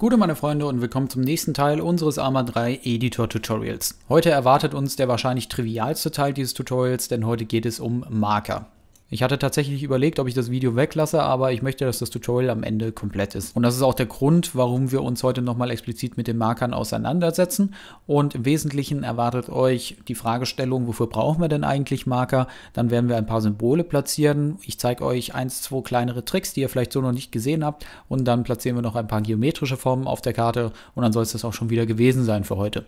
Gute meine Freunde und willkommen zum nächsten Teil unseres ARMA 3 Editor Tutorials. Heute erwartet uns der wahrscheinlich trivialste Teil dieses Tutorials, denn heute geht es um Marker. Ich hatte tatsächlich überlegt, ob ich das Video weglasse, aber ich möchte, dass das Tutorial am Ende komplett ist. Und das ist auch der Grund, warum wir uns heute nochmal explizit mit den Markern auseinandersetzen. Und im Wesentlichen erwartet euch die Fragestellung, wofür brauchen wir denn eigentlich Marker? Dann werden wir ein paar Symbole platzieren. Ich zeige euch ein, zwei kleinere Tricks, die ihr vielleicht so noch nicht gesehen habt. Und dann platzieren wir noch ein paar geometrische Formen auf der Karte. Und dann soll es das auch schon wieder gewesen sein für heute.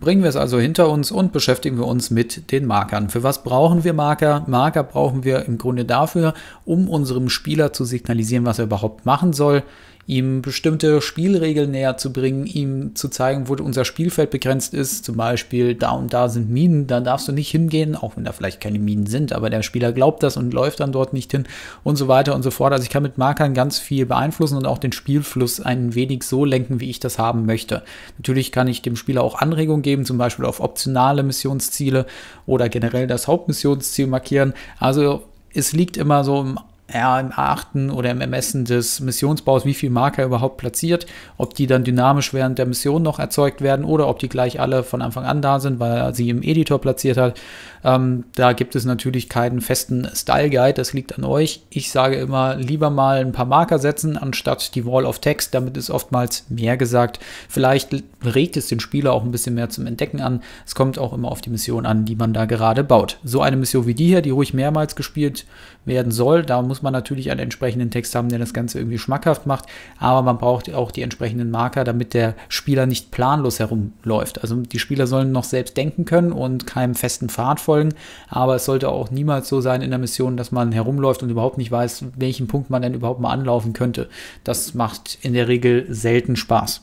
Bringen wir es also hinter uns und beschäftigen wir uns mit den Markern. Für was brauchen wir Marker? Marker brauchen wir im Grunde dafür, um unserem Spieler zu signalisieren, was er überhaupt machen soll ihm bestimmte Spielregeln näher zu bringen, ihm zu zeigen, wo unser Spielfeld begrenzt ist. Zum Beispiel, da und da sind Minen, da darfst du nicht hingehen, auch wenn da vielleicht keine Minen sind, aber der Spieler glaubt das und läuft dann dort nicht hin und so weiter und so fort. Also ich kann mit Markern ganz viel beeinflussen und auch den Spielfluss ein wenig so lenken, wie ich das haben möchte. Natürlich kann ich dem Spieler auch Anregungen geben, zum Beispiel auf optionale Missionsziele oder generell das Hauptmissionsziel markieren. Also es liegt immer so im im Achten oder im Ermessen des Missionsbaus, wie viele Marker überhaupt platziert, ob die dann dynamisch während der Mission noch erzeugt werden oder ob die gleich alle von Anfang an da sind, weil er sie im Editor platziert hat. Ähm, da gibt es natürlich keinen festen Style Guide, das liegt an euch. Ich sage immer, lieber mal ein paar Marker setzen, anstatt die Wall of Text. Damit ist oftmals mehr gesagt. Vielleicht regt es den Spieler auch ein bisschen mehr zum Entdecken an. Es kommt auch immer auf die Mission an, die man da gerade baut. So eine Mission wie die hier, die ruhig mehrmals gespielt werden soll, da muss muss man natürlich einen entsprechenden Text haben, der das Ganze irgendwie schmackhaft macht, aber man braucht auch die entsprechenden Marker, damit der Spieler nicht planlos herumläuft. Also die Spieler sollen noch selbst denken können und keinem festen Pfad folgen, aber es sollte auch niemals so sein in der Mission, dass man herumläuft und überhaupt nicht weiß, welchen Punkt man denn überhaupt mal anlaufen könnte. Das macht in der Regel selten Spaß.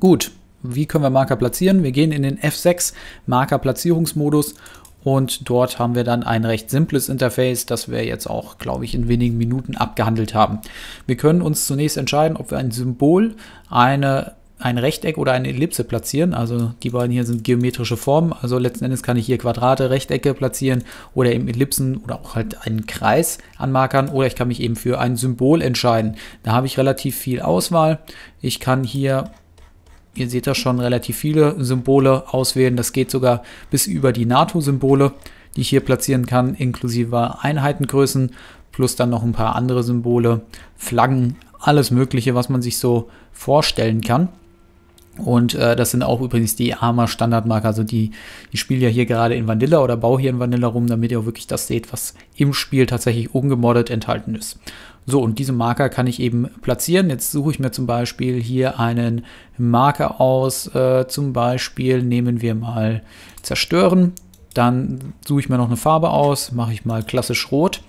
Gut, wie können wir Marker platzieren? Wir gehen in den F6 Marker Platzierungsmodus und dort haben wir dann ein recht simples Interface, das wir jetzt auch, glaube ich, in wenigen Minuten abgehandelt haben. Wir können uns zunächst entscheiden, ob wir ein Symbol, eine ein Rechteck oder eine Ellipse platzieren. Also die beiden hier sind geometrische Formen. Also letzten Endes kann ich hier Quadrate, Rechtecke platzieren oder eben Ellipsen oder auch halt einen Kreis anmarkern oder ich kann mich eben für ein Symbol entscheiden. Da habe ich relativ viel Auswahl. Ich kann hier ihr seht da schon, relativ viele Symbole auswählen. Das geht sogar bis über die NATO-Symbole, die ich hier platzieren kann, inklusive Einheitengrößen, plus dann noch ein paar andere Symbole, Flaggen, alles Mögliche, was man sich so vorstellen kann. Und äh, das sind auch übrigens die AMA Standardmarker. Also die, die spielen ja hier gerade in Vanilla oder bau hier in Vanilla rum, damit ihr auch wirklich das seht, was im Spiel tatsächlich ungemoddet enthalten ist. So, und diese Marker kann ich eben platzieren. Jetzt suche ich mir zum Beispiel hier einen Marker aus. Äh, zum Beispiel nehmen wir mal zerstören. Dann suche ich mir noch eine Farbe aus, mache ich mal klassisch rot.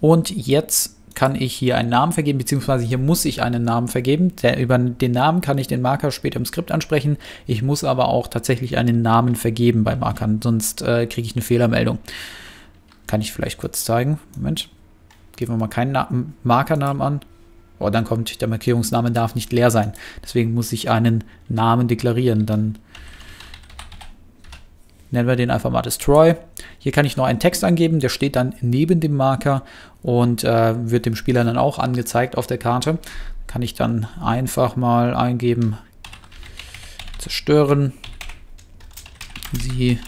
Und jetzt kann ich hier einen Namen vergeben, beziehungsweise hier muss ich einen Namen vergeben. Der, über den Namen kann ich den Marker später im Skript ansprechen. Ich muss aber auch tatsächlich einen Namen vergeben bei Markern, sonst äh, kriege ich eine Fehlermeldung. Kann ich vielleicht kurz zeigen. Moment. Geben wir mal keinen Na Markernamen an. Oh, dann kommt, der Markierungsname darf nicht leer sein. Deswegen muss ich einen Namen deklarieren. Dann Nennen wir den einfach mal Destroy. Hier kann ich noch einen Text angeben, der steht dann neben dem Marker und äh, wird dem Spieler dann auch angezeigt auf der Karte. Kann ich dann einfach mal eingeben, zerstören. Sie,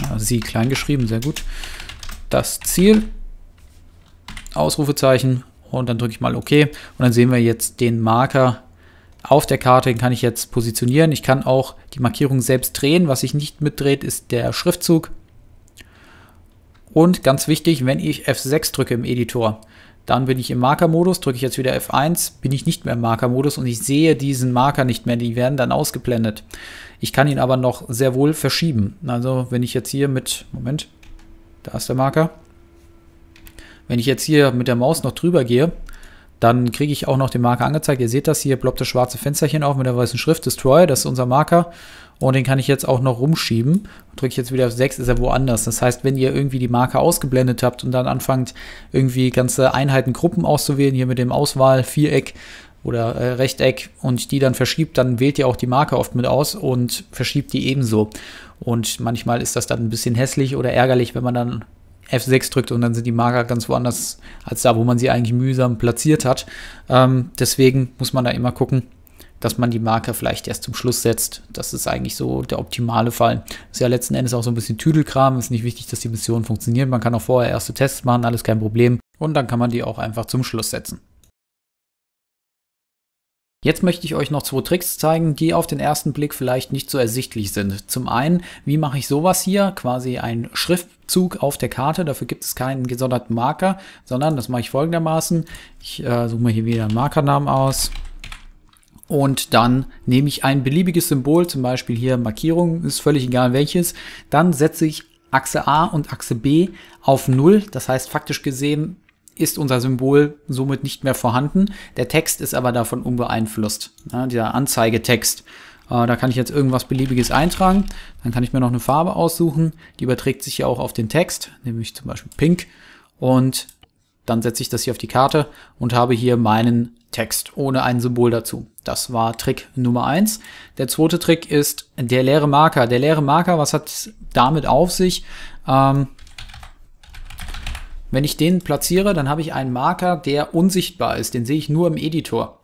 ja, sie klein geschrieben, sehr gut. Das Ziel, Ausrufezeichen und dann drücke ich mal OK und dann sehen wir jetzt den Marker auf der Karte, den kann ich jetzt positionieren. Ich kann auch die Markierung selbst drehen. Was sich nicht mitdreht, ist der Schriftzug. Und ganz wichtig, wenn ich F6 drücke im Editor, dann bin ich im Markermodus, drücke ich jetzt wieder F1, bin ich nicht mehr im Markermodus und ich sehe diesen Marker nicht mehr, die werden dann ausgeblendet. Ich kann ihn aber noch sehr wohl verschieben. Also wenn ich jetzt hier mit, Moment, da ist der Marker. Wenn ich jetzt hier mit der Maus noch drüber gehe, dann kriege ich auch noch den Marker angezeigt. Ihr seht das hier, ploppt das schwarze Fensterchen auf mit der weißen Schrift Destroy. Das ist unser Marker. Und den kann ich jetzt auch noch rumschieben. Drücke ich jetzt wieder auf 6, ist er woanders. Das heißt, wenn ihr irgendwie die Marke ausgeblendet habt und dann anfangt, irgendwie ganze Einheiten, Gruppen auszuwählen, hier mit dem Auswahl-Viereck oder äh, Rechteck und die dann verschiebt, dann wählt ihr auch die Marke oft mit aus und verschiebt die ebenso. Und manchmal ist das dann ein bisschen hässlich oder ärgerlich, wenn man dann F6 drückt und dann sind die Marker ganz woanders als da, wo man sie eigentlich mühsam platziert hat. Ähm, deswegen muss man da immer gucken, dass man die Marker vielleicht erst zum Schluss setzt. Das ist eigentlich so der optimale Fall. Ist ja letzten Endes auch so ein bisschen Tüdelkram. Ist nicht wichtig, dass die Mission funktioniert. Man kann auch vorher erste Tests machen, alles kein Problem. Und dann kann man die auch einfach zum Schluss setzen. Jetzt möchte ich euch noch zwei Tricks zeigen, die auf den ersten Blick vielleicht nicht so ersichtlich sind. Zum einen, wie mache ich sowas hier? Quasi einen Schriftzug auf der Karte. Dafür gibt es keinen gesonderten Marker, sondern das mache ich folgendermaßen. Ich äh, suche mir hier wieder einen Markernamen aus. Und dann nehme ich ein beliebiges Symbol, zum Beispiel hier Markierung, ist völlig egal welches. Dann setze ich Achse A und Achse B auf 0. Das heißt, faktisch gesehen ist unser Symbol somit nicht mehr vorhanden. Der Text ist aber davon unbeeinflusst. Ja, dieser Anzeigetext. Äh, da kann ich jetzt irgendwas beliebiges eintragen. Dann kann ich mir noch eine Farbe aussuchen. Die überträgt sich ja auch auf den Text, nämlich zum Beispiel Pink. Und dann setze ich das hier auf die Karte und habe hier meinen Text ohne ein Symbol dazu. Das war Trick Nummer eins. Der zweite Trick ist der leere Marker. Der leere Marker, was hat damit auf sich? Ähm, wenn ich den platziere, dann habe ich einen Marker, der unsichtbar ist. Den sehe ich nur im Editor.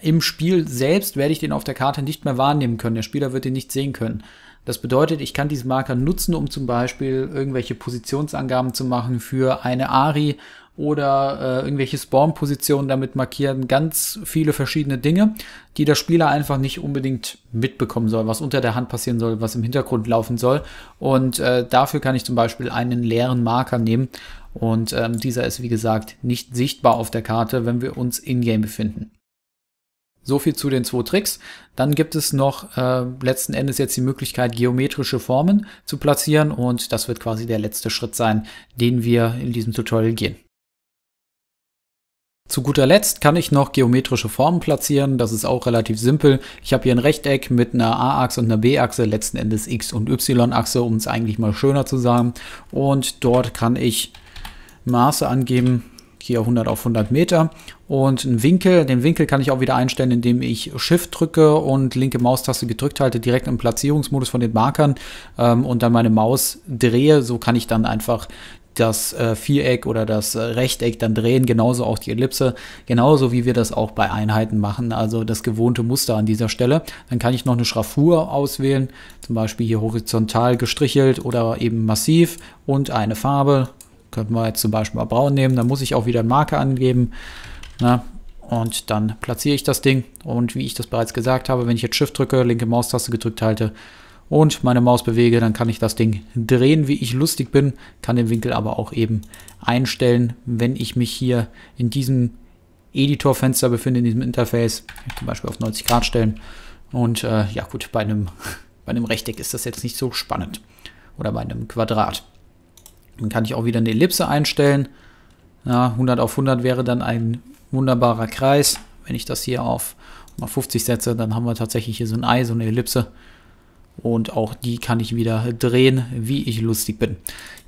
Im Spiel selbst werde ich den auf der Karte nicht mehr wahrnehmen können. Der Spieler wird den nicht sehen können. Das bedeutet, ich kann diesen Marker nutzen, um zum Beispiel irgendwelche Positionsangaben zu machen für eine Ari oder äh, irgendwelche Spawn-Positionen damit markieren. Ganz viele verschiedene Dinge, die der Spieler einfach nicht unbedingt mitbekommen soll, was unter der Hand passieren soll, was im Hintergrund laufen soll. Und äh, dafür kann ich zum Beispiel einen leeren Marker nehmen. Und ähm, dieser ist, wie gesagt, nicht sichtbar auf der Karte, wenn wir uns in-game befinden. So viel zu den zwei Tricks. Dann gibt es noch äh, letzten Endes jetzt die Möglichkeit, geometrische Formen zu platzieren und das wird quasi der letzte Schritt sein, den wir in diesem Tutorial gehen. Zu guter Letzt kann ich noch geometrische Formen platzieren. Das ist auch relativ simpel. Ich habe hier ein Rechteck mit einer A-Achse und einer B-Achse, letzten Endes X- und Y-Achse, um es eigentlich mal schöner zu sagen. Und dort kann ich Maße angeben, hier 100 auf 100 Meter und einen Winkel. Den Winkel kann ich auch wieder einstellen, indem ich Shift drücke und linke Maustaste gedrückt halte, direkt im Platzierungsmodus von den Markern ähm, und dann meine Maus drehe. So kann ich dann einfach das äh, Viereck oder das äh, Rechteck dann drehen, genauso auch die Ellipse, genauso wie wir das auch bei Einheiten machen, also das gewohnte Muster an dieser Stelle. Dann kann ich noch eine Schraffur auswählen, zum Beispiel hier horizontal gestrichelt oder eben massiv und eine Farbe. Könnten wir jetzt zum Beispiel mal braun nehmen, dann muss ich auch wieder einen Marker angeben. Na, ne? und dann platziere ich das Ding und wie ich das bereits gesagt habe, wenn ich jetzt Shift drücke, linke Maustaste gedrückt halte, und meine Maus bewege, dann kann ich das Ding drehen, wie ich lustig bin, kann den Winkel aber auch eben einstellen, wenn ich mich hier in diesem Editorfenster befinde, in diesem Interface, zum Beispiel auf 90 Grad stellen. Und äh, ja gut, bei einem, bei einem Rechteck ist das jetzt nicht so spannend oder bei einem Quadrat. Dann kann ich auch wieder eine Ellipse einstellen. Ja, 100 auf 100 wäre dann ein wunderbarer Kreis. Wenn ich das hier auf 50 setze, dann haben wir tatsächlich hier so ein Ei, so eine Ellipse und auch die kann ich wieder drehen, wie ich lustig bin.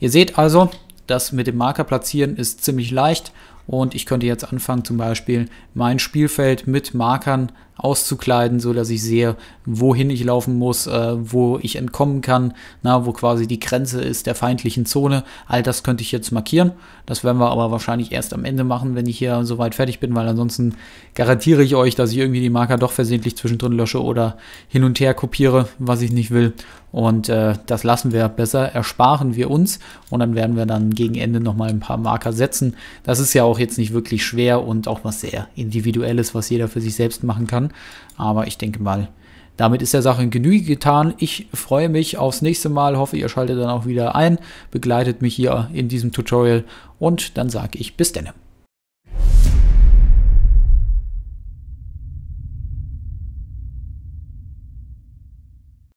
Ihr seht also, das mit dem Marker platzieren ist ziemlich leicht und ich könnte jetzt anfangen, zum Beispiel mein Spielfeld mit Markern auszukleiden, so dass ich sehe, wohin ich laufen muss, äh, wo ich entkommen kann, na, wo quasi die Grenze ist der feindlichen Zone. All das könnte ich jetzt markieren. Das werden wir aber wahrscheinlich erst am Ende machen, wenn ich hier soweit fertig bin, weil ansonsten garantiere ich euch, dass ich irgendwie die Marker doch versehentlich zwischendrin lösche oder hin und her kopiere, was ich nicht will. Und äh, das lassen wir besser, ersparen wir uns und dann werden wir dann gegen Ende nochmal ein paar Marker setzen. Das ist ja auch jetzt nicht wirklich schwer und auch was sehr Individuelles, was jeder für sich selbst machen kann. Aber ich denke mal, damit ist der Sache Genüge getan. Ich freue mich aufs nächste Mal, hoffe ihr schaltet dann auch wieder ein, begleitet mich hier in diesem Tutorial und dann sage ich bis denne.